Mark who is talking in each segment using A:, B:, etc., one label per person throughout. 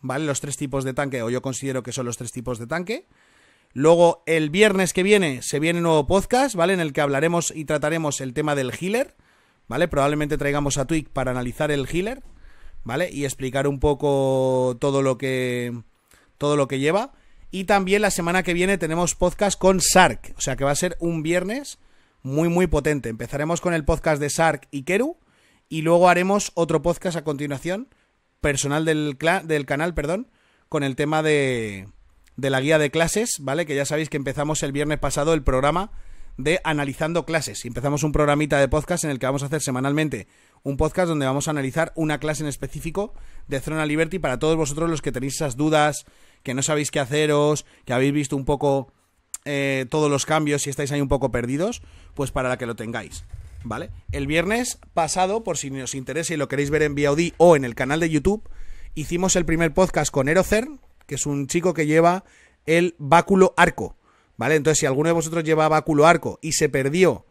A: ¿vale? Los tres tipos de tanque, o yo considero que son los tres tipos de tanque. Luego, el viernes que viene, se viene un nuevo podcast, ¿vale? En el que hablaremos y trataremos el tema del healer, ¿vale? Probablemente traigamos a Twig para analizar el healer, ¿vale? Y explicar un poco todo lo que. todo lo que lleva. Y también la semana que viene tenemos podcast con Sark. O sea que va a ser un viernes muy, muy potente. Empezaremos con el podcast de Sark y Keru. Y luego haremos otro podcast a continuación personal del, del canal, perdón, con el tema de, la guía de clases, ¿vale? Que ya sabéis que empezamos el viernes pasado el programa de analizando clases. Empezamos un programita de podcast en el que vamos a hacer semanalmente un podcast donde vamos a analizar una clase en específico de Zona Liberty para todos vosotros los que tenéis esas dudas, que no sabéis qué haceros, que habéis visto un poco eh, todos los cambios y estáis ahí un poco perdidos, pues para la que lo tengáis. ¿vale? El viernes pasado, por si nos interesa y lo queréis ver en VOD o en el canal de YouTube, hicimos el primer podcast con Ero que es un chico que lleva el báculo arco, ¿vale? Entonces, si alguno de vosotros lleva báculo arco y se perdió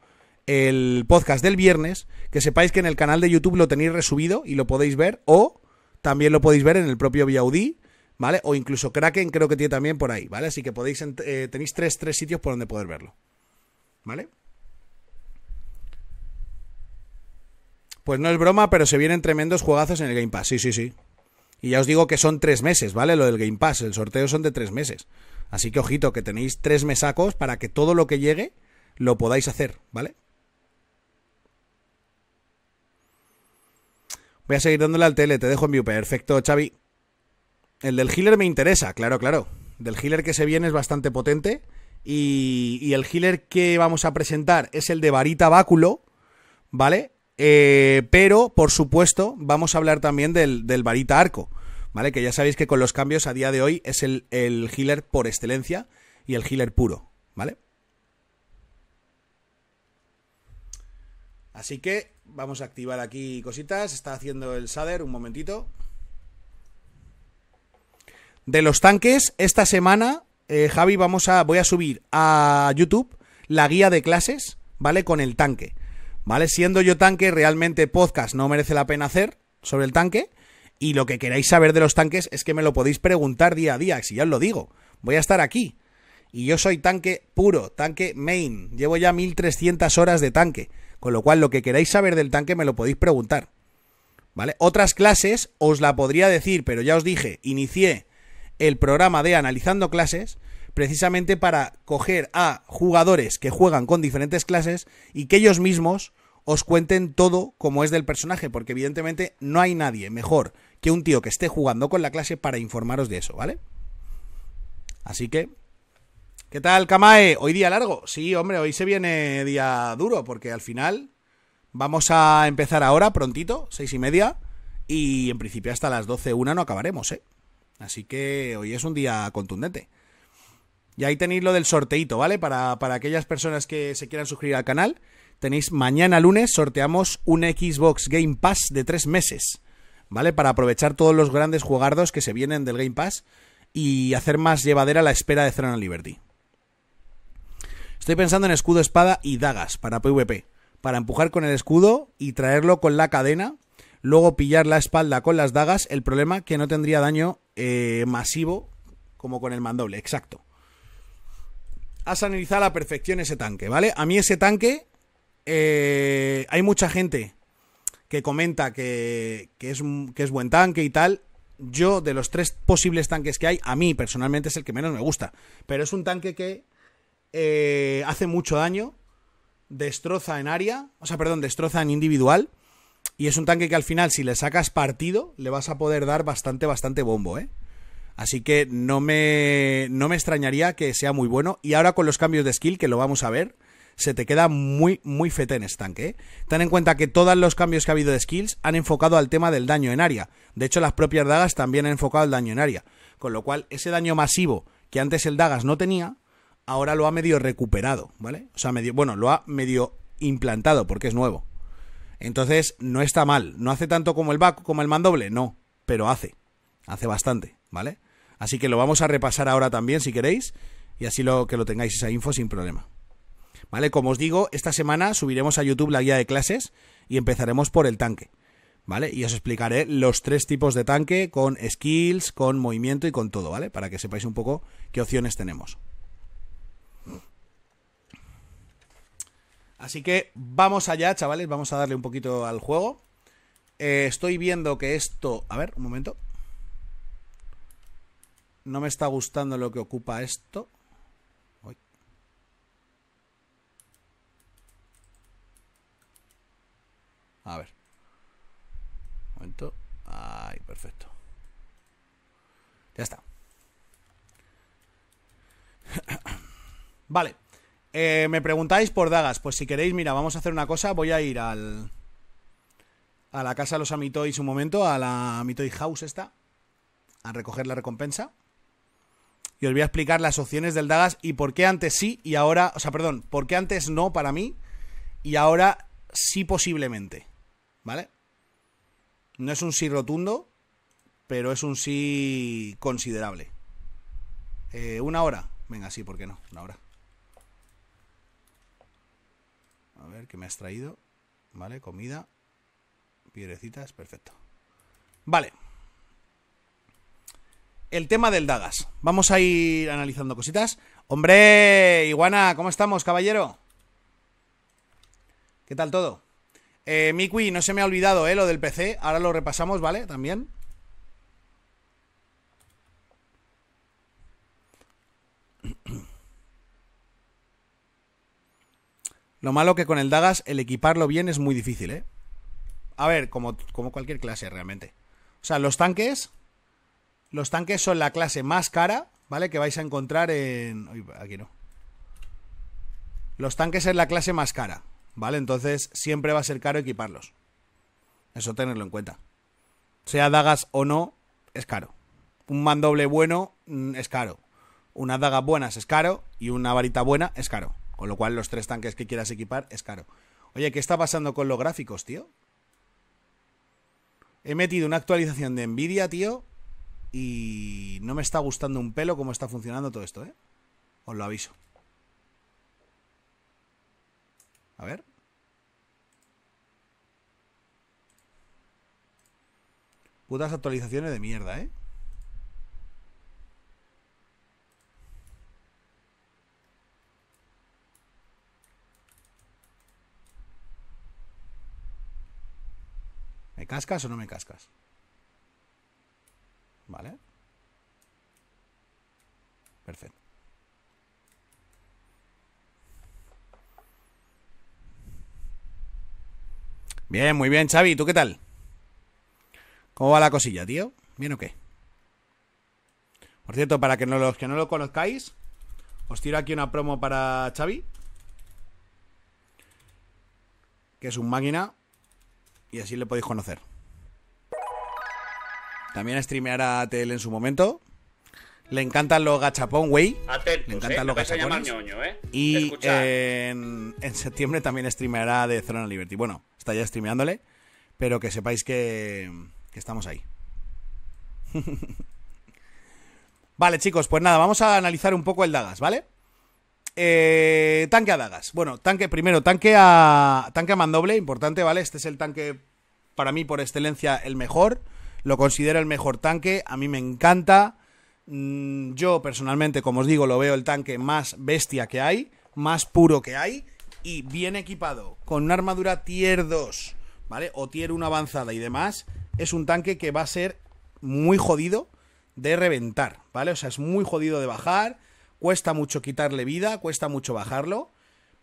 A: el podcast del viernes, que sepáis que en el canal de YouTube lo tenéis resubido y lo podéis ver, o también lo podéis ver en el propio VOD, ¿vale? O incluso Kraken creo que tiene también por ahí, ¿vale? Así que podéis, eh, tenéis tres, tres sitios por donde poder verlo, ¿vale? Pues no es broma, pero se vienen tremendos juegazos en el Game Pass. Sí, sí, sí. Y ya os digo que son tres meses, ¿vale? Lo del Game Pass, el sorteo son de tres meses. Así que ojito, que tenéis tres mesacos para que todo lo que llegue lo podáis hacer, ¿vale? Voy a seguir dándole al tele, te dejo en view. Perfecto, Xavi. El del healer me interesa, claro, claro. Del healer que se viene es bastante potente. Y, y el healer que vamos a presentar es el de varita báculo, ¿vale? Eh, pero, por supuesto, vamos a hablar también del, del varita arco, ¿vale? Que ya sabéis que con los cambios a día de hoy es el, el healer por excelencia y el healer puro, ¿vale? Así que vamos a activar aquí cositas. Está haciendo el Sader un momentito. De los tanques, esta semana, eh, Javi, vamos a, voy a subir a YouTube la guía de clases, ¿vale? Con el tanque. ¿vale? Siendo yo tanque, realmente podcast no merece la pena hacer sobre el tanque. Y lo que queráis saber de los tanques es que me lo podéis preguntar día a día, si ya os lo digo. Voy a estar aquí. Y yo soy tanque puro, tanque main. Llevo ya 1300 horas de tanque. Con lo cual, lo que queráis saber del tanque me lo podéis preguntar. ¿Vale? Otras clases os la podría decir, pero ya os dije, inicié el programa de analizando clases precisamente para coger a jugadores que juegan con diferentes clases y que ellos mismos os cuenten todo como es del personaje, porque evidentemente no hay nadie mejor que un tío que esté jugando con la clase para informaros de eso, ¿vale? Así que... ¿Qué tal, Kamae? ¿Hoy día largo? Sí, hombre, hoy se viene día duro, porque al final vamos a empezar ahora, prontito, seis y media, y en principio hasta las doce una no acabaremos, ¿eh? Así que hoy es un día contundente. Y ahí tenéis lo del sorteito, ¿vale? Para, para aquellas personas que se quieran suscribir al canal, tenéis mañana lunes, sorteamos un Xbox Game Pass de tres meses, ¿vale? Para aprovechar todos los grandes jugardos que se vienen del Game Pass y hacer más llevadera la espera de Throne Liberty. Estoy pensando en escudo, espada y dagas para PvP. Para empujar con el escudo y traerlo con la cadena. Luego pillar la espalda con las dagas. El problema que no tendría daño eh, masivo como con el mandoble. Exacto has analizado a la perfección ese tanque, ¿vale? A mí ese tanque, eh, hay mucha gente que comenta que, es, buen tanque y tal. Yo, de los tres posibles tanques que hay, a mí personalmente es el que menos me gusta. Pero es un tanque que eh, hace mucho daño, destroza en área, o sea, perdón, destroza en individual. Y es un tanque que al final, si le sacas partido, le vas a poder dar bastante, bastante bombo, ¿eh? Así que no me, no me extrañaría que sea muy bueno. Y ahora con los cambios de skill, que lo vamos a ver, se te queda muy, muy fetén en tanque. ¿eh? Ten en cuenta que todos los cambios que ha habido de skills han enfocado al tema del daño en área. De hecho, las propias dagas también han enfocado el daño en área. Con lo cual, ese daño masivo que antes el dagas no tenía, ahora lo ha medio recuperado, ¿vale? O sea, medio, bueno, lo ha medio implantado porque es nuevo. Entonces, no está mal. No hace tanto como el back, como el mandoble, no. Pero hace. Hace bastante, ¿vale? Así que lo vamos a repasar ahora también, si queréis, y así lo, que lo tengáis esa info sin problema. ¿Vale? Como os digo, esta semana subiremos a YouTube la guía de clases y empezaremos por el tanque. ¿Vale? Y os explicaré los tres tipos de tanque con skills, con movimiento y con todo, ¿vale? Para que sepáis un poco qué opciones tenemos. Así que vamos allá, chavales, vamos a darle un poquito al juego. Eh, estoy viendo que esto... A ver, un momento. No me está gustando lo que ocupa esto. A ver. Un momento. Ahí, perfecto. Ya está. vale. Eh, me preguntáis por dagas. Pues si queréis, mira, vamos a hacer una cosa. Voy a ir al... A la casa de los Amitois un momento. A la Amitoy House esta. A recoger la recompensa y os voy a explicar las opciones del Dagas y por qué antes sí y ahora, o sea, perdón, por qué antes no para mí y ahora sí posiblemente, ¿vale? No es un sí rotundo, pero es un sí considerable. Eh, ¿Una hora? Venga, sí, ¿por qué no? Una hora. A ver, ¿qué me has traído? Vale, comida. Piedrecitas, perfecto. Vale el tema del Dagas. Vamos a ir analizando cositas. Hombre, Iguana, ¿cómo estamos, caballero? ¿Qué tal todo? Eh, Mikui, no se me ha olvidado, ¿eh? Lo del PC. Ahora lo repasamos, ¿vale? También. Lo malo que con el Dagas el equiparlo bien es muy difícil, ¿eh? A ver, como, como cualquier clase realmente. O sea, los tanques los tanques son la clase más cara, ¿vale? Que vais a encontrar en... Uy, aquí no. Los tanques es la clase más cara, ¿vale? Entonces siempre va a ser caro equiparlos. Eso tenerlo en cuenta. Sea dagas o no, es caro. Un mandoble bueno mm, es caro. Unas dagas buenas es caro. Y una varita buena es caro. Con lo cual los tres tanques que quieras equipar es caro. Oye, ¿qué está pasando con los gráficos, tío? He metido una actualización de Nvidia, tío, y no me está gustando un pelo cómo está funcionando todo esto, ¿eh? Os lo aviso. A ver. Putas actualizaciones de mierda, ¿eh? ¿Me cascas o no me cascas? ¿Vale? Perfecto. Bien, muy bien, Xavi. ¿Tú qué tal? ¿Cómo va la cosilla, tío? ¿Bien o qué? Por cierto, para que no, los que no lo conozcáis, os tiro aquí una promo para Xavi. Que es un máquina. Y así le podéis conocer. También streamear a Atel en su momento. Le encantan los gachapón, güey. Le encantan ¿eh? los ¿eh? Y en, septiembre también streameará de Zona Liberty. Bueno, está ya streameándole, pero que sepáis que, estamos ahí. vale, chicos, pues nada, vamos a analizar un poco el Dagas, ¿vale? Eh, tanque a Dagas. Bueno, tanque primero, tanque a, tanque a mandoble, importante, ¿vale? Este es el tanque para mí por excelencia el mejor lo considero el mejor tanque, a mí me encanta. Mm, yo personalmente, como os digo, lo veo el tanque más bestia que hay, más puro que hay, y bien equipado, con una armadura tier 2, ¿vale? O tier 1 avanzada y demás, es un tanque que va a ser muy jodido de reventar, ¿vale? O sea, es muy jodido de bajar, cuesta mucho quitarle vida, cuesta mucho bajarlo,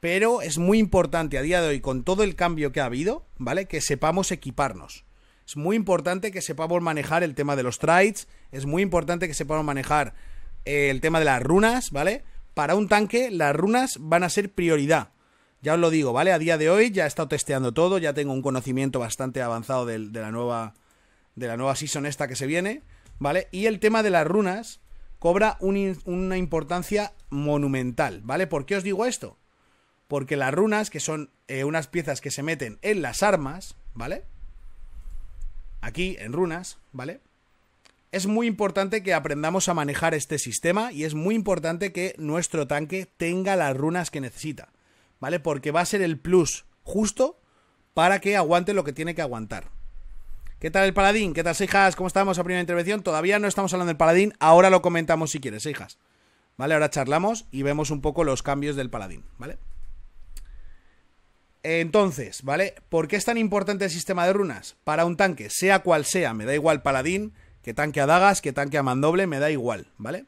A: pero es muy importante a día de hoy, con todo el cambio que ha habido, ¿vale? Que sepamos equiparnos. Es muy importante que sepamos manejar el tema de los traits. Es muy importante que sepamos manejar eh, el tema de las runas, ¿vale? Para un tanque, las runas van a ser prioridad. Ya os lo digo, ¿vale? A día de hoy ya he estado testeando todo, ya tengo un conocimiento bastante avanzado de, la nueva. De la nueva season esta que se viene, ¿vale? Y el tema de las runas cobra una importancia monumental, ¿vale? ¿Por qué os digo esto? Porque las runas, que son eh, unas piezas que se meten en las armas, ¿vale? aquí en runas, ¿vale? Es muy importante que aprendamos a manejar este sistema y es muy importante que nuestro tanque tenga las runas que necesita, ¿vale? Porque va a ser el plus justo para que aguante lo que tiene que aguantar. ¿Qué tal el paladín? ¿Qué tal, Seijas? ¿Cómo estamos a primera intervención? Todavía no estamos hablando del paladín, ahora lo comentamos si quieres, hijas. ¿Vale? Ahora charlamos y vemos un poco los cambios del paladín, ¿vale? Entonces, ¿vale? ¿Por qué es tan importante el sistema de runas? Para un tanque, sea cual sea, me da igual paladín, que tanque a dagas, que tanque a mandoble, me da igual, ¿vale?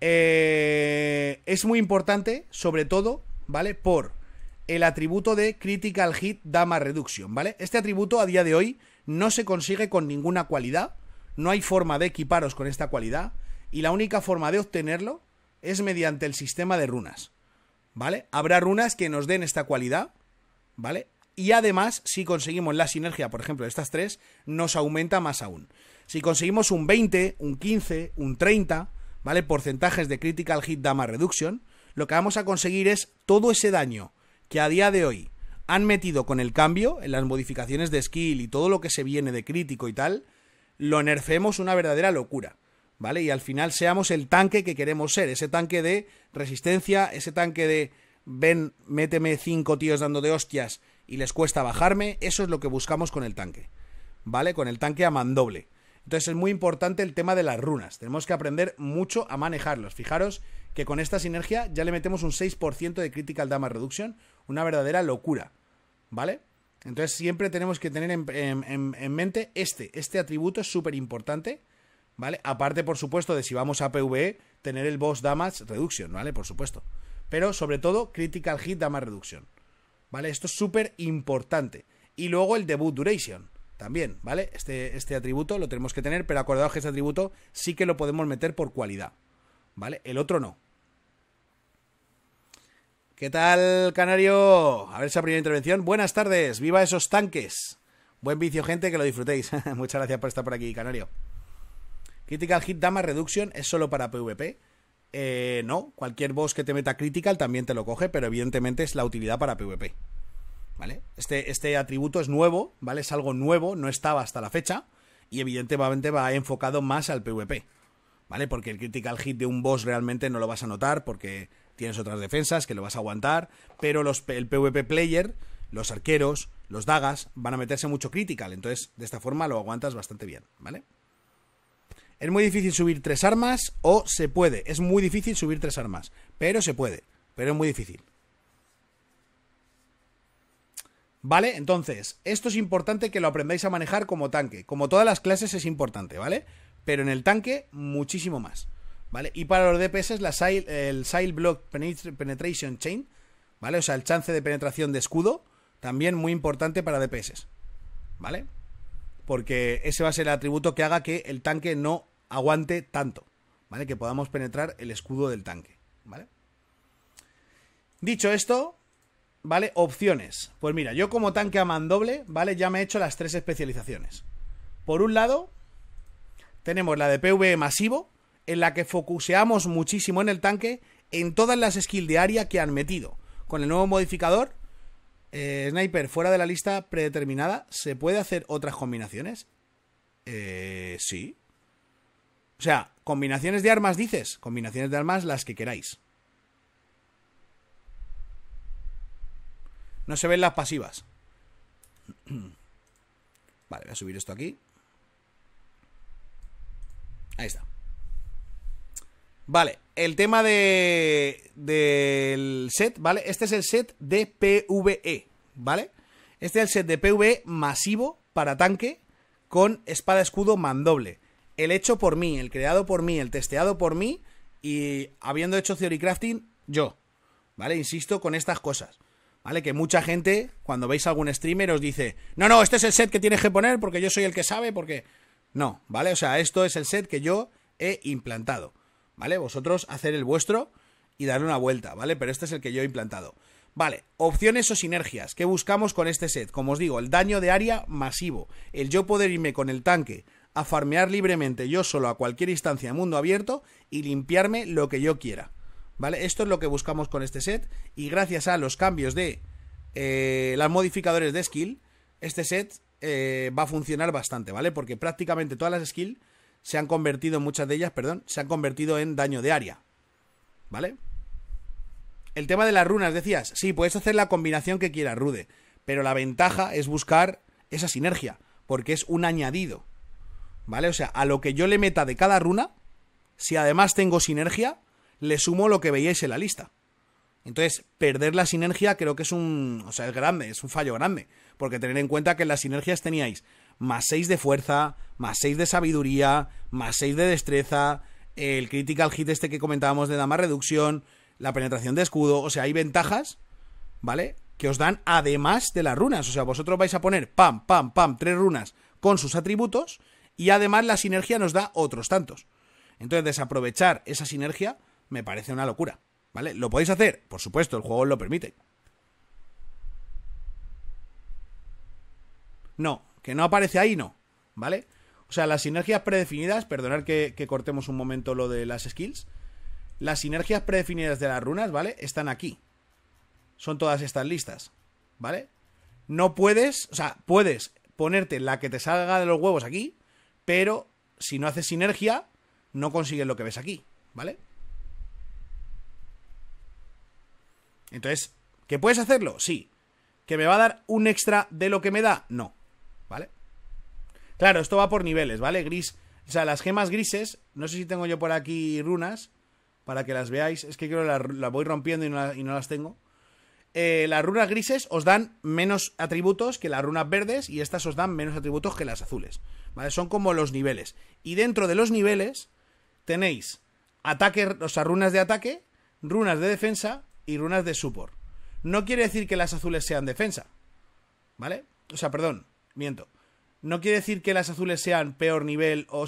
A: Eh, es muy importante, sobre todo, ¿vale? Por el atributo de Critical Hit Dama Reduction, ¿vale? Este atributo a día de hoy no se consigue con ninguna cualidad, no hay forma de equiparos con esta cualidad, y la única forma de obtenerlo es mediante el sistema de runas, ¿vale? Habrá runas que nos den esta cualidad, ¿vale? Y además, si conseguimos la sinergia, por ejemplo, de estas tres, nos aumenta más aún. Si conseguimos un 20, un 15, un 30, ¿vale? Porcentajes de Critical Hit damage Reduction, lo que vamos a conseguir es todo ese daño que a día de hoy han metido con el cambio, en las modificaciones de skill y todo lo que se viene de crítico y tal, lo nerfemos una verdadera locura, ¿vale? Y al final seamos el tanque que queremos ser, ese tanque de resistencia, ese tanque de ven, méteme cinco tíos dando de hostias y les cuesta bajarme, eso es lo que buscamos con el tanque, ¿vale? Con el tanque a mandoble. Entonces es muy importante el tema de las runas, tenemos que aprender mucho a manejarlos Fijaros que con esta sinergia ya le metemos un 6% de Critical Damage Reduction, una verdadera locura, ¿vale? Entonces siempre tenemos que tener en, en mente este, este atributo es súper importante, ¿vale? Aparte, por supuesto, de si vamos a PvE, tener el boss damage reduction, ¿vale? Por supuesto. Pero sobre todo, critical hit da más reducción. ¿Vale? Esto es súper importante. Y luego el debut duration. También, ¿vale? Este, este atributo lo tenemos que tener, pero acordaos que este atributo sí que lo podemos meter por cualidad. ¿Vale? El otro no. ¿Qué tal, Canario? A ver esa primera intervención. Buenas tardes, viva esos tanques. Buen vicio, gente, que lo disfrutéis. Muchas gracias por estar por aquí, Canario. Critical Hit da más reducción. es solo para PvP eh, no, cualquier boss que te meta critical también te lo coge, pero evidentemente es la utilidad para PvP. ¿Vale? Este, este atributo es nuevo, ¿vale? Es algo nuevo, no estaba hasta la fecha, y evidentemente va enfocado más al PvP. ¿Vale? Porque el critical hit de un boss realmente no lo vas a notar porque tienes otras defensas que lo vas a aguantar, pero los, el PvP player, los arqueros, los dagas, van a meterse mucho critical, entonces de esta forma lo aguantas bastante bien, ¿vale? Es muy difícil subir tres armas o se puede. Es muy difícil subir tres armas. Pero se puede. Pero es muy difícil. ¿Vale? Entonces, esto es importante que lo aprendáis a manejar como tanque. Como todas las clases es importante, ¿vale? Pero en el tanque, muchísimo más. ¿Vale? Y para los DPS, la el Sail Block Penetration Chain, ¿vale? O sea, el chance de penetración de escudo, también muy importante para DPS. ¿Vale? porque ese va a ser el atributo que haga que el tanque no aguante tanto, ¿vale? Que podamos penetrar el escudo del tanque, ¿vale? Dicho esto, ¿vale? Opciones. Pues mira, yo como tanque a mandoble, ¿vale? Ya me he hecho las tres especializaciones. Por un lado, tenemos la de PvE masivo, en la que focuseamos muchísimo en el tanque, en todas las skills de área que han metido. Con el nuevo modificador, eh, sniper fuera de la lista predeterminada, ¿se puede hacer otras combinaciones? Eh, sí. O sea, combinaciones de armas, dices. Combinaciones de armas las que queráis. No se ven las pasivas. Vale, voy a subir esto aquí. Ahí está. Vale, el tema de del set, ¿vale? Este es el set de PvE, ¿vale? Este es el set de PvE masivo para tanque con espada escudo mandoble. El hecho por mí, el creado por mí, el testeado por mí y habiendo hecho theory crafting yo, ¿vale? Insisto con estas cosas. ¿Vale? Que mucha gente, cuando veis a algún streamer, os dice, no, no, este es el set que tienes que poner porque yo soy el que sabe, porque... No, ¿vale? O sea, esto es el set que yo he implantado. ¿vale? Vosotros hacer el vuestro y darle una vuelta, ¿vale? Pero este es el que yo he implantado. Vale, opciones o sinergias. ¿Qué buscamos con este set? Como os digo, el daño de área masivo. El yo poder irme con el tanque a farmear libremente yo solo a cualquier instancia de mundo abierto y limpiarme lo que yo quiera. ¿Vale? Esto es lo que buscamos con este set. Y gracias a los cambios de eh, las modificadores de skill, este set eh, va a funcionar bastante, ¿vale? Porque prácticamente todas las skills se han convertido, muchas de ellas, perdón, se han convertido en daño de área. ¿Vale? El tema de las runas, decías, sí, puedes hacer la combinación que quieras, Rude, pero la ventaja es buscar esa sinergia, porque es un añadido. ¿Vale? O sea, a lo que yo le meta de cada runa, si además tengo sinergia, le sumo lo que veíais en la lista. Entonces, perder la sinergia creo que es un. O sea, es grande, es un fallo grande. Porque tener en cuenta que las sinergias teníais más 6 de fuerza, más 6 de sabiduría, más 6 de destreza, el critical hit este que comentábamos de dama reducción, la penetración de escudo, o sea, hay ventajas, ¿vale? Que os dan además de las runas, o sea, vosotros vais a poner pam, pam, pam, tres runas con sus atributos y además la sinergia nos da otros tantos. Entonces, desaprovechar esa sinergia me parece una locura, ¿vale? ¿Lo podéis hacer? Por supuesto, el juego os lo permite. No, que no aparece ahí, no, ¿vale? O sea, las sinergias predefinidas, perdonar que, que, cortemos un momento lo de las skills, las sinergias predefinidas de las runas, ¿vale? Están aquí. Son todas estas listas, ¿vale? No puedes, o sea, puedes ponerte la que te salga de los huevos aquí, pero si no haces sinergia, no consigues lo que ves aquí, ¿vale? Entonces, ¿que puedes hacerlo? Sí. ¿Que me va a dar un extra de lo que me da? No. ¿vale? Claro, esto va por niveles, ¿vale? Gris. O sea, las gemas grises, no sé si tengo yo por aquí runas, para que las veáis. Es que creo que las la voy rompiendo y no, las tengo. Eh, las runas grises os dan menos atributos que las runas verdes y estas os dan menos atributos que las azules. ¿Vale? Son como los niveles. Y dentro de los niveles tenéis ataque, o sea, runas de ataque, runas de defensa y runas de support. No quiere decir que las azules sean defensa. ¿Vale? O sea, perdón. Miento. No quiere decir que las azules sean peor nivel o,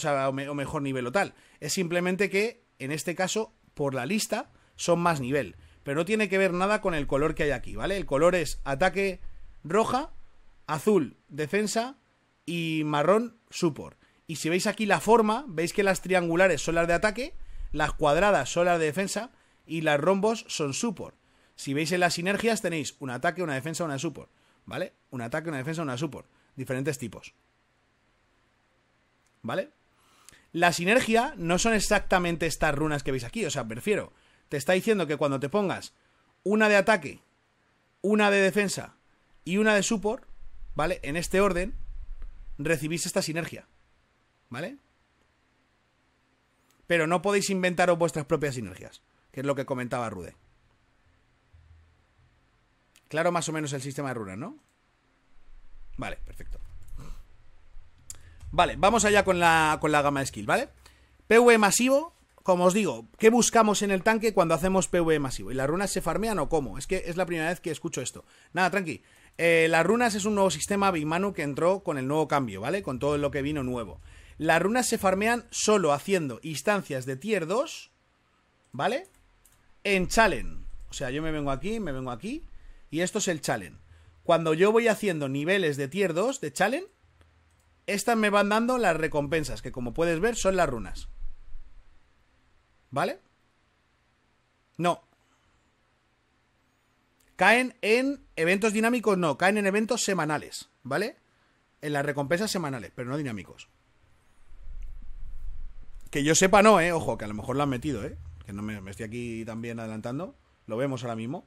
A: mejor nivel o tal. Es simplemente que, en este caso, por la lista, son más nivel. Pero no tiene que ver nada con el color que hay aquí, ¿vale? El color es ataque roja, azul defensa y marrón support. Y si veis aquí la forma, veis que las triangulares son las de ataque, las cuadradas son las de defensa y las rombos son support. Si veis en las sinergias tenéis un ataque, una defensa, una support, ¿vale? Un ataque, una defensa, una support diferentes tipos. ¿Vale? La sinergia no son exactamente estas runas que veis aquí, o sea, prefiero. Te está diciendo que cuando te pongas una de ataque, una de defensa y una de support, ¿vale? En este orden, recibís esta sinergia, ¿vale? Pero no podéis inventaros vuestras propias sinergias, que es lo que comentaba Rude. Claro, más o menos el sistema de runas, ¿no? Vale, perfecto. Vale, vamos allá con la, con la gama de skill, ¿vale? PV masivo, como os digo, ¿qué buscamos en el tanque cuando hacemos Pv masivo? ¿Y las runas se farmean o cómo? Es que es la primera vez que escucho esto. Nada, tranqui. Eh, las runas es un nuevo sistema Big Manu que entró con el nuevo cambio, ¿vale? Con todo lo que vino nuevo. Las runas se farmean solo haciendo instancias de tier 2, ¿vale? En challenge. O sea, yo me vengo aquí, me vengo aquí. Y esto es el challenge cuando yo voy haciendo niveles de tier 2 de challenge, estas me van dando las recompensas, que como puedes ver son las runas. ¿Vale? No. Caen en eventos dinámicos, no, caen en eventos semanales, ¿vale? En las recompensas semanales, pero no dinámicos. Que yo sepa no, ¿eh? Ojo, que a lo mejor lo han metido, ¿eh? Que no me, me estoy aquí también adelantando. Lo vemos ahora mismo.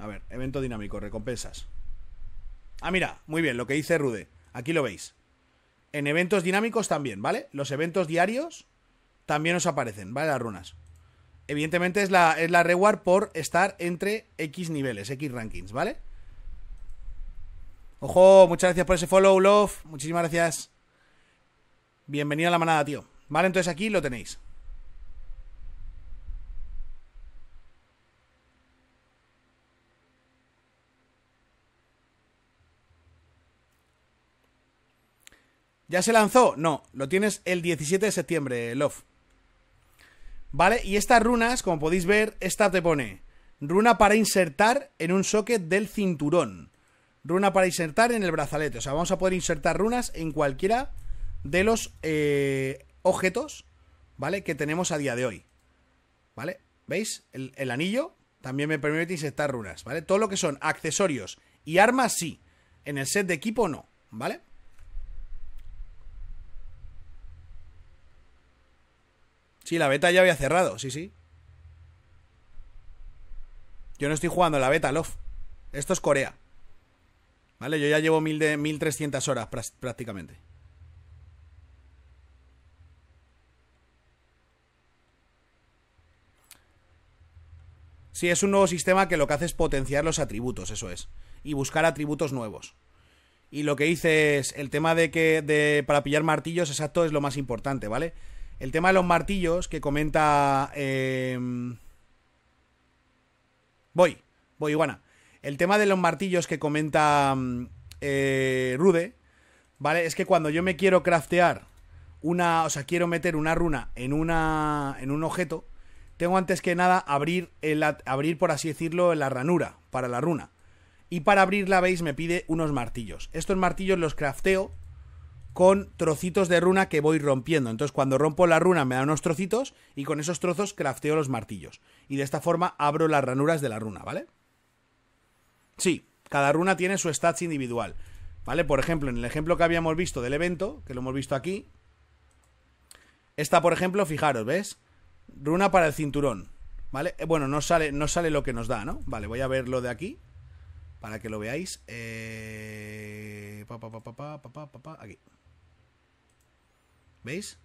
A: A ver, evento dinámico, recompensas. Ah, mira, muy bien, lo que dice Rude. Aquí lo veis. En eventos dinámicos también, ¿vale? Los eventos diarios también os aparecen, ¿vale? Las runas. Evidentemente es la, es la reward por estar entre X niveles, X rankings, ¿vale? Ojo, muchas gracias por ese follow, love. Muchísimas gracias. Bienvenido a la manada, tío. Vale, entonces aquí lo tenéis. ¿Ya se lanzó? No, lo tienes el 17 de septiembre, Love. ¿Vale? Y estas runas, como podéis ver, esta te pone runa para insertar en un socket del cinturón. Runa para insertar en el brazalete. O sea, vamos a poder insertar runas en cualquiera de los eh, objetos, ¿vale? Que tenemos a día de hoy. ¿Vale? ¿Veis? El, el, anillo también me permite insertar runas, ¿vale? Todo lo que son accesorios y armas, sí. En el set de equipo, no, ¿vale? Sí, la beta ya había cerrado, sí, sí. Yo no estoy jugando la beta, Love. Esto es Corea. ¿Vale? Yo ya llevo mil de, 1300 horas prácticamente. Sí, es un nuevo sistema que lo que hace es potenciar los atributos, eso es. Y buscar atributos nuevos. Y lo que hice es, el tema de que para pillar martillos, exacto, es lo más importante, ¿vale? El tema de los martillos que comenta... Em, voy, voy, Iguana. El tema de los martillos que comenta em, eh, Rude, ¿vale? Es que cuando yo me quiero craftear una, o sea, quiero meter una runa en una en un objeto, tengo antes que nada abrir el, abrir por así decirlo la ranura para la runa. Y para abrirla, veis, me pide unos martillos. Estos martillos los crafteo con trocitos de runa que voy rompiendo. Entonces, cuando rompo la runa, me da unos trocitos y con esos trozos crafteo los martillos. Y de esta forma abro las ranuras de la runa, ¿vale? Sí, cada runa tiene su stats individual, ¿vale? Por ejemplo, en el ejemplo que habíamos visto del evento, que lo hemos visto aquí, esta, por ejemplo, fijaros, ¿ves? Runa para el cinturón, ¿vale? Eh, bueno, no sale, no sale lo que nos da, ¿no? Vale, voy a ver lo de aquí para que lo veáis. Eh... Pa, pa, pa, aquí. ¿Veis?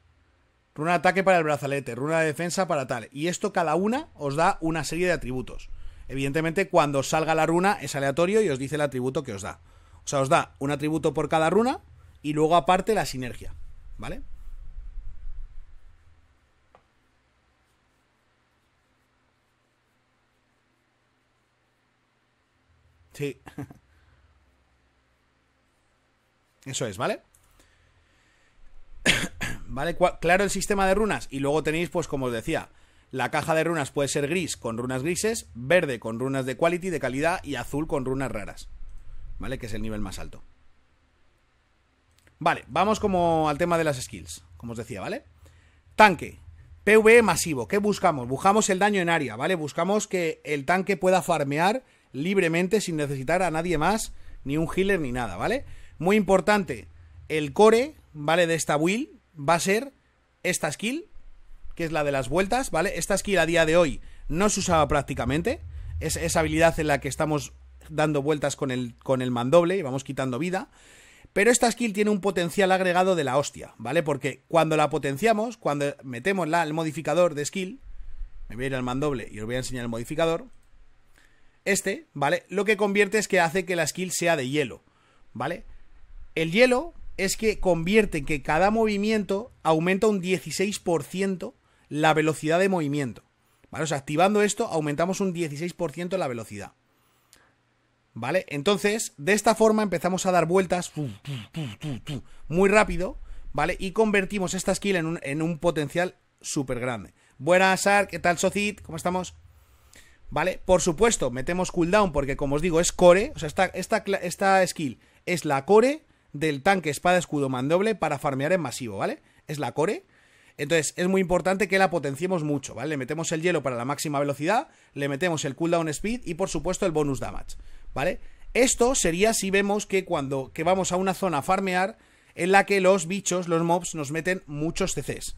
A: Runa de ataque para el brazalete, runa de defensa para tal. Y esto cada una os da una serie de atributos. Evidentemente, cuando salga la runa es aleatorio y os dice el atributo que os da. O sea, os da un atributo por cada runa y luego aparte la sinergia. ¿Vale? Sí. Eso es, ¿vale? ¿Vale? Claro el sistema de runas. Y luego tenéis, pues como os decía, la caja de runas puede ser gris con runas grises, verde con runas de quality, de calidad, y azul con runas raras. ¿Vale? Que es el nivel más alto. Vale, vamos como al tema de las skills, como os decía, ¿vale? Tanque, PvE masivo, ¿qué buscamos? Buscamos el daño en área, ¿vale? Buscamos que el tanque pueda farmear libremente sin necesitar a nadie más, ni un healer ni nada, ¿vale? Muy importante, el core, ¿vale? De esta build, va a ser esta skill, que es la de las vueltas, ¿vale? Esta skill a día de hoy no se usaba prácticamente. Es esa habilidad en la que estamos dando vueltas con el, con el mandoble y vamos quitando vida. Pero esta skill tiene un potencial agregado de la hostia, ¿vale? Porque cuando la potenciamos, cuando metemos la, el modificador de skill, me voy a ir al mandoble y os voy a enseñar el modificador, este, ¿vale? Lo que convierte es que hace que la skill sea de hielo, ¿vale? El hielo es que en que cada movimiento aumenta un 16% la velocidad de movimiento. ¿Vale? O sea, activando esto aumentamos un 16% la velocidad. ¿Vale? Entonces, de esta forma empezamos a dar vueltas muy rápido, ¿vale? Y convertimos esta skill en un, potencial súper grande. Buenas, Sark. ¿qué tal, Socit? ¿Cómo estamos? ¿Vale? Por supuesto, metemos cooldown porque, como os digo, es core. O sea, esta skill es la core del tanque espada-escudo mandoble para farmear en masivo, ¿vale? Es la core. Entonces, es muy importante que la potenciemos mucho, ¿vale? Le metemos el hielo para la máxima velocidad, le metemos el cooldown speed y, por supuesto, el bonus damage, ¿vale? Esto sería si vemos que cuando que vamos a una zona a farmear en la que los bichos, los mobs, nos meten muchos CCs,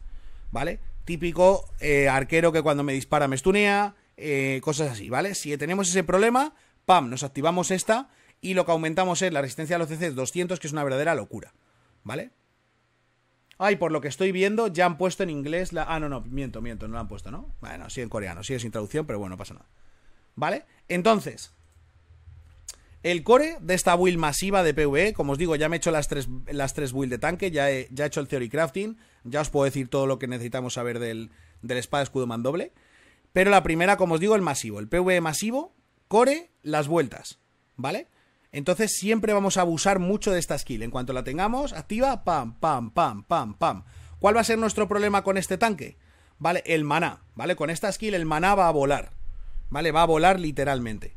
A: ¿vale? Típico eh, arquero que cuando me dispara me stunea, eh, cosas así, ¿vale? Si tenemos ese problema, pam, nos activamos esta y lo que aumentamos es la resistencia a los CCs 200, que es una verdadera locura. ¿Vale? Ay, por lo que estoy viendo, ya han puesto en inglés la. Ah, no, no, miento, miento, no la han puesto, ¿no? Bueno, sí en coreano, sí sin traducción, pero bueno, pasa nada. ¿Vale? Entonces, el core de esta build masiva de PvE, como os digo, ya me he hecho las tres, las tres build de tanque, ya he, ya hecho el Theory Crafting, ya os puedo decir todo lo que necesitamos saber del, del espada escudo mandoble. Pero la primera, como os digo, el masivo, el PvE masivo, core, las vueltas, ¿vale? Entonces siempre vamos a abusar mucho de esta skill. En cuanto la tengamos activa, pam, pam, pam, pam, pam. ¿Cuál va a ser nuestro problema con este tanque? ¿Vale? El maná, ¿vale? Con esta skill el maná va a volar, ¿vale? Va a volar literalmente.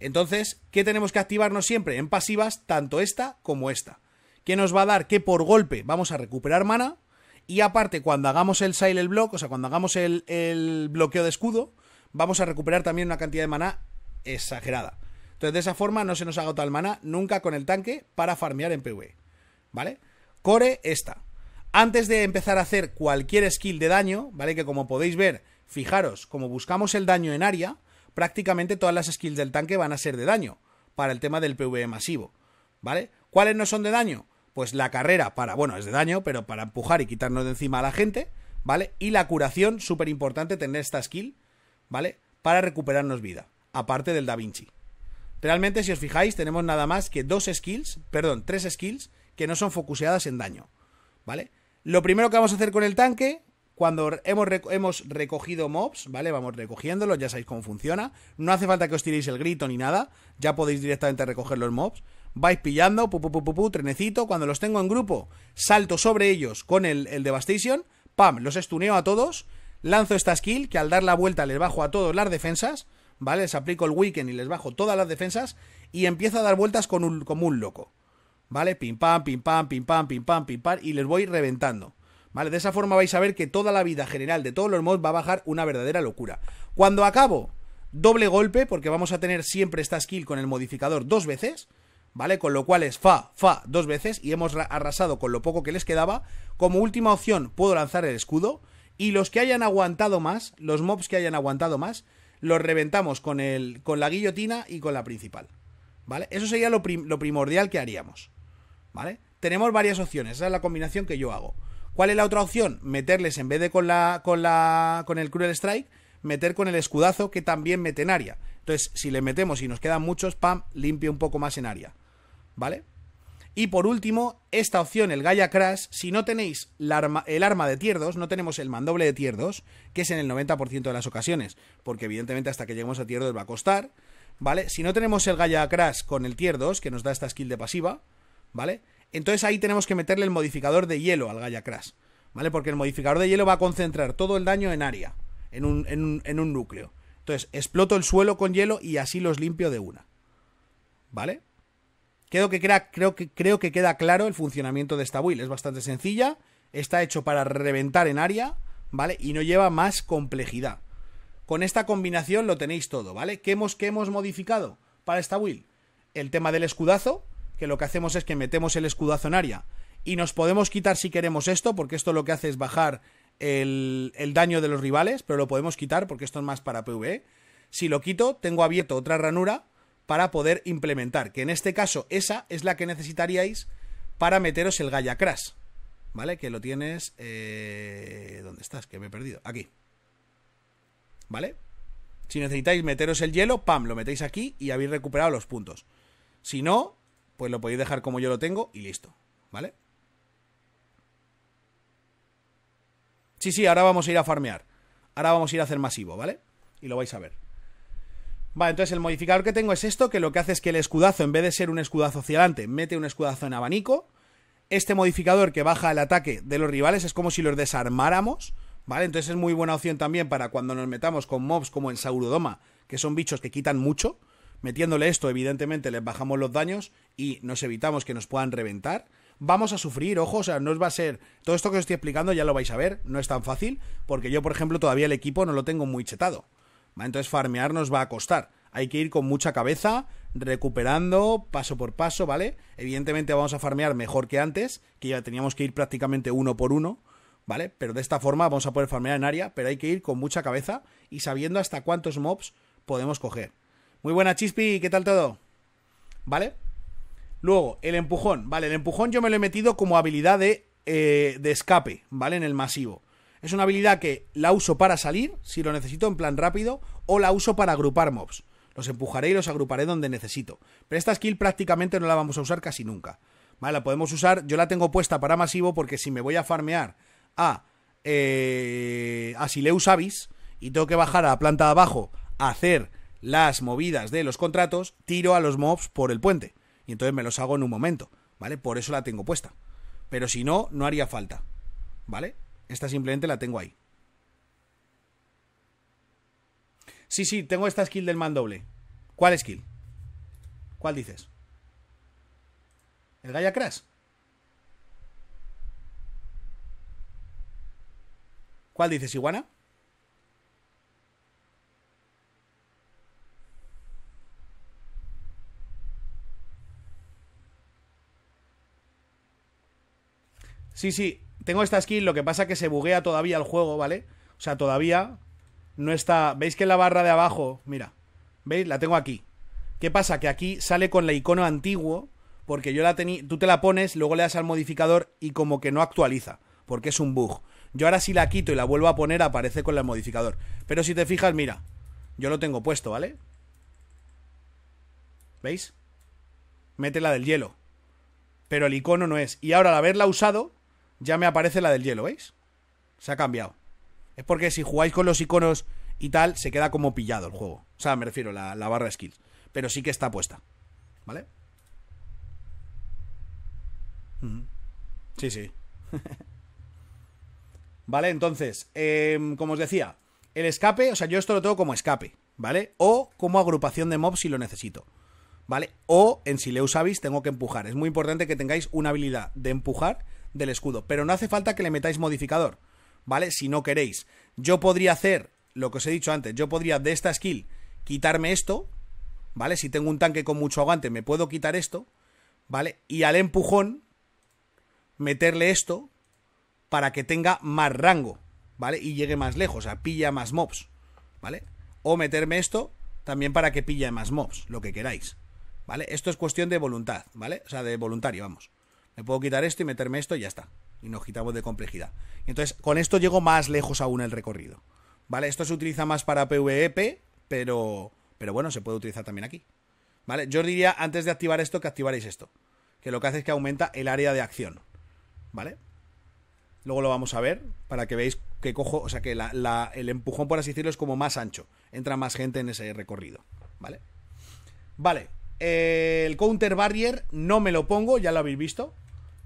A: Entonces, ¿qué tenemos que activarnos siempre? En pasivas, tanto esta como esta. ¿Qué nos va a dar? Que por golpe vamos a recuperar mana. Y aparte, cuando hagamos el el Block, o sea, cuando hagamos el, el bloqueo de escudo, vamos a recuperar también una cantidad de maná exagerada. Entonces, de esa forma no se nos agota el mana nunca con el tanque para farmear en PvE. ¿Vale? Core esta. Antes de empezar a hacer cualquier skill de daño, ¿vale? Que como podéis ver, fijaros, como buscamos el daño en área, prácticamente todas las skills del tanque van a ser de daño para el tema del PvE masivo. ¿Vale? ¿Cuáles no son de daño? Pues la carrera para, bueno, es de daño, pero para empujar y quitarnos de encima a la gente, ¿vale? Y la curación, súper importante tener esta skill, ¿vale? Para recuperarnos vida, aparte del Da Vinci. Realmente, si os fijáis, tenemos nada más que dos skills, perdón, tres skills que no son focuseadas en daño, ¿vale? Lo primero que vamos a hacer con el tanque, cuando hemos, hemos recogido mobs, ¿vale? Vamos recogiéndolos, ya sabéis cómo funciona. No hace falta que os tiréis el grito ni nada, ya podéis directamente recoger los mobs. Vais pillando, pu, pu, pu, pu trenecito. Cuando los tengo en grupo, salto sobre ellos con el, el Devastation, pam, los estuneo a todos. Lanzo esta skill que al dar la vuelta les bajo a todos las defensas ¿vale? Les aplico el weekend y les bajo todas las defensas y empiezo a dar vueltas con un, como un loco, ¿vale? Pim pam, pim pam, pim pam, pim pam, pim pam y les voy reventando. ¿Vale? De esa forma vais a ver que toda la vida general de todos los mobs va a bajar una verdadera locura. Cuando acabo, doble golpe, porque vamos a tener siempre esta skill con el modificador dos veces, ¿vale? Con lo cual es fa, fa dos veces y hemos arrasado con lo poco que les quedaba. Como última opción puedo lanzar el escudo y los que hayan aguantado más, los mobs que hayan aguantado más, los reventamos con, el, con la guillotina y con la principal. ¿Vale? Eso sería lo, primordial que haríamos. ¿Vale? Tenemos varias opciones, esa es la combinación que yo hago. ¿Cuál es la otra opción? Meterles en vez de con la con con el Cruel Strike, meter con el escudazo que también mete en área. Entonces, si le metemos y nos quedan muchos, pam, limpia un poco más en área. ¿Vale? Y por último, esta opción, el Gaia Crash, si no tenéis el arma de tier 2, no tenemos el mandoble de tier 2, que es en el 90% de las ocasiones, porque evidentemente hasta que lleguemos a tier 2 va a costar, ¿vale? Si no tenemos el Gaia Crash con el tier 2, que nos da esta skill de pasiva, ¿vale? Entonces ahí tenemos que meterle el modificador de hielo al Gaia Crash, ¿vale? Porque el modificador de hielo va a concentrar todo el daño en área, en un, en un núcleo. Entonces exploto el suelo con hielo y así los limpio de una, ¿vale? Creo que, queda, creo, que, creo que queda claro el funcionamiento de esta build. Es bastante sencilla, está hecho para reventar en área, ¿vale? Y no lleva más complejidad. Con esta combinación lo tenéis todo, ¿vale? ¿Qué hemos, hemos modificado para esta build? El tema del escudazo, que lo que hacemos es que metemos el escudazo en área y nos podemos quitar si queremos esto, porque esto lo que hace es bajar el, el, daño de los rivales, pero lo podemos quitar porque esto es más para PvE. Si lo quito, tengo abierto otra ranura para poder implementar. Que en este caso, esa es la que necesitaríais para meteros el Gaia Crash. ¿Vale? Que lo tienes. Eh, ¿Dónde estás? Que me he perdido. Aquí. ¿Vale? Si necesitáis meteros el hielo, pam, lo metéis aquí y habéis recuperado los puntos. Si no, pues lo podéis dejar como yo lo tengo y listo. ¿Vale? Sí, sí, ahora vamos a ir a farmear. Ahora vamos a ir a hacer masivo, ¿vale? Y lo vais a ver. Vale, entonces el modificador que tengo es esto, que lo que hace es que el escudazo, en vez de ser un escudazo hacia mete un escudazo en abanico. Este modificador que baja el ataque de los rivales es como si los desarmáramos, ¿vale? Entonces es muy buena opción también para cuando nos metamos con mobs como en Saurodoma, que son bichos que quitan mucho. Metiéndole esto, evidentemente, les bajamos los daños y nos evitamos que nos puedan reventar vamos a sufrir, ojo, o sea, no os va a ser. Todo esto que os estoy explicando ya lo vais a ver, no es tan fácil, porque yo, por ejemplo, todavía el equipo no lo tengo muy chetado. Entonces farmear nos va a costar. Hay que ir con mucha cabeza, recuperando paso por paso, ¿vale? Evidentemente vamos a farmear mejor que antes, que ya teníamos que ir prácticamente uno por uno, ¿vale? Pero de esta forma vamos a poder farmear en área, pero hay que ir con mucha cabeza y sabiendo hasta cuántos mobs podemos coger. Muy buena Chispi, ¿qué tal todo? ¿Vale? Luego, el empujón, ¿vale? El empujón yo me lo he metido como habilidad de, eh, de escape, ¿vale? En el masivo. Es una habilidad que la uso para salir, si lo necesito en plan rápido, o la uso para agrupar mobs. Los empujaré y los agruparé donde necesito. Pero esta skill prácticamente no la vamos a usar casi nunca. ¿Vale? La podemos usar, yo la tengo puesta para masivo porque si me voy a farmear a, eh, a Sileus Avis y tengo que bajar a la planta de abajo a hacer las movidas de los contratos, tiro a los mobs por el puente. Y entonces me los hago en un momento. ¿Vale? Por eso la tengo puesta. Pero si no, no haría falta. ¿Vale? Esta simplemente la tengo ahí. Sí, sí, tengo esta skill del man doble. ¿Cuál skill? ¿Cuál dices? ¿El Gaia Crash? ¿Cuál dices, Iguana? Sí, sí, tengo esta skin, lo que pasa que se buguea todavía el juego, ¿vale? O sea, todavía no está... ¿Veis que la barra de abajo? Mira, ¿veis? La tengo aquí. ¿Qué pasa? Que aquí sale con la icono antiguo, porque yo la tenía... Tú te la pones, luego le das al modificador y como que no actualiza, porque es un bug. Yo ahora si la quito y la vuelvo a poner, aparece con el modificador. Pero si te fijas, mira, yo lo tengo puesto, ¿vale? ¿Veis? Mete la del hielo. Pero el icono no es. Y ahora al haberla usado, ya me aparece la del hielo, ¿veis? Se ha cambiado. Es porque si jugáis con los iconos y tal, se queda como pillado el juego. O sea, me refiero a la barra de skills. Pero sí que está puesta. ¿Vale? Sí, sí. vale, entonces, em, como os decía, el escape, o sea, yo esto lo tengo como escape, ¿vale? O como agrupación de mobs si lo necesito. ¿Vale? O en si usabéis, tengo que empujar. Es muy importante que tengáis una habilidad de empujar del escudo. Pero no hace falta que le metáis modificador, ¿vale? Si no queréis. Yo podría hacer lo que os he dicho antes. Yo podría de esta skill quitarme esto, ¿vale? Si tengo un tanque con mucho aguante, me puedo quitar esto, ¿vale? Y al empujón, meterle esto para que tenga más rango, ¿vale? Y llegue más lejos, o sea, pilla más mobs, ¿vale? O meterme esto también para que pille más mobs, lo que queráis, ¿vale? Esto es cuestión de voluntad, ¿vale? O sea, de voluntario, vamos. Me puedo quitar esto y meterme esto y ya está. Y nos quitamos de complejidad. Entonces, con esto llego más lejos aún el recorrido. ¿Vale? Esto se utiliza más para PvP, e pero, pero bueno, se puede utilizar también aquí. ¿Vale? Yo diría antes de activar esto que activaréis esto. Que lo que hace es que aumenta el área de acción. ¿Vale? Luego lo vamos a ver para que veáis que cojo, o sea que el empujón, por así decirlo, es como más ancho. Entra más gente en ese recorrido. ¿Vale? Vale. Eh, el counter barrier no me lo pongo, ya lo habéis visto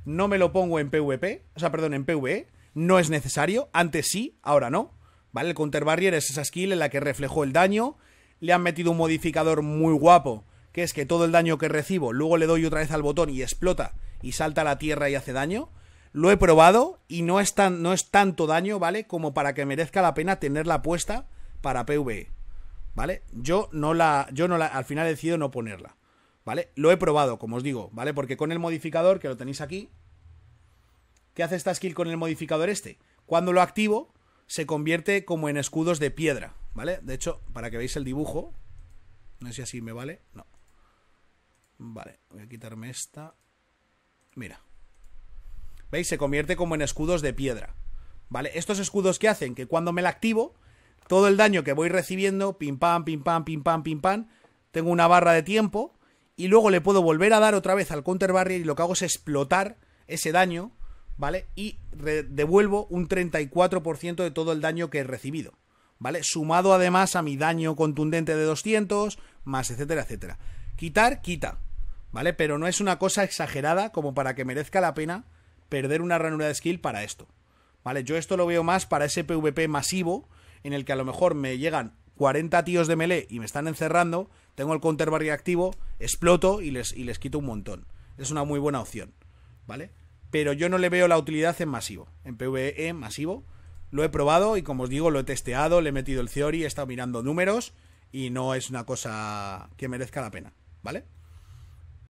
A: no me lo pongo en PvP, o sea, perdón, en PvE, no es necesario, antes sí, ahora no, ¿vale? El Counter Barrier es esa skill en la que reflejó el daño, le han metido un modificador muy guapo, que es que todo el daño que recibo, luego le doy otra vez al botón y explota y salta a la tierra y hace daño. Lo he probado y no es, tan, no es tanto daño, ¿vale? Como para que merezca la pena tenerla puesta para PvE. ¿Vale? Yo no la. Yo no la. Al final he decidido no ponerla. ¿Vale? Lo he probado, como os digo, ¿vale? Porque con el modificador, que lo tenéis aquí, ¿qué hace esta skill con el modificador este? Cuando lo activo, se convierte como en escudos de piedra, ¿vale? De hecho, para que veáis el dibujo, no sé si así me vale, no. Vale, voy a quitarme esta. Mira. ¿Veis? Se convierte como en escudos de piedra, ¿vale? Estos escudos que hacen que cuando me la activo, todo el daño que voy recibiendo, pim pam, pim pam, pim pam, pim pam, tengo una barra de tiempo y luego le puedo volver a dar otra vez al counter barrier y lo que hago es explotar ese daño, ¿vale? Y devuelvo un 34% de todo el daño que he recibido, ¿vale? Sumado además a mi daño contundente de 200, más etcétera, etcétera. Quitar, quita, ¿vale? Pero no es una cosa exagerada como para que merezca la pena perder una ranura de skill para esto, ¿vale? Yo esto lo veo más para ese PvP masivo en el que a lo mejor me llegan 40 tíos de melee y me están encerrando tengo el counterbar activo, exploto y les, y les quito un montón. Es una muy buena opción, ¿vale? Pero yo no le veo la utilidad en masivo, en PvE masivo. Lo he probado y como os digo, lo he testeado, le he metido el theory, he estado mirando números y no es una cosa que merezca la pena, ¿vale?